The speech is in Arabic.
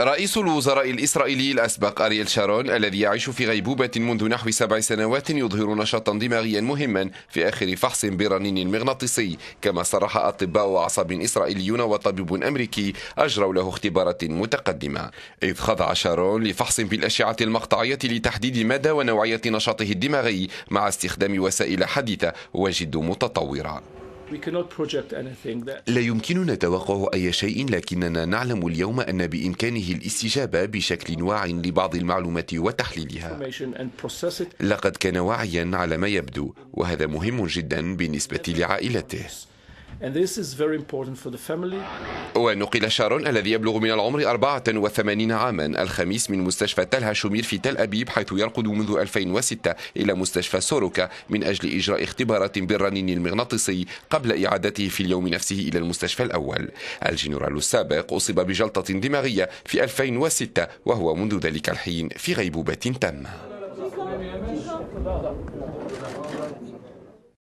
رئيس الوزراء الإسرائيلي الأسبق أرييل شارون الذي يعيش في غيبوبة منذ نحو سبع سنوات يظهر نشاطا دماغيا مهما في آخر فحص برنين مغناطيسي كما صرح أطباء أعصاب إسرائيليون وطبيب أمريكي أجروا له اختبارات متقدمة إذ خضع شارون لفحص بالأشعة المقطعية لتحديد مدى ونوعية نشاطه الدماغي مع استخدام وسائل حديثة وجد متطورة لا يمكننا توقع أي شيء لكننا نعلم اليوم أن بإمكانه الاستجابة بشكل واع لبعض المعلومات وتحليلها لقد كان واعيا على ما يبدو وهذا مهم جدا بالنسبة لعائلته ونقل شارون الذي يبلغ من العمر 84 عاما الخميس من مستشفى تلها شمير في تل أبيب حيث يرقد منذ 2006 إلى مستشفى سوروكا من أجل إجراء اختبارات بالرنين المغناطيسي قبل إعادته في اليوم نفسه إلى المستشفى الأول الجنرال السابق أصيب بجلطة دماغية في 2006 وهو منذ ذلك الحين في غيبوبة تامة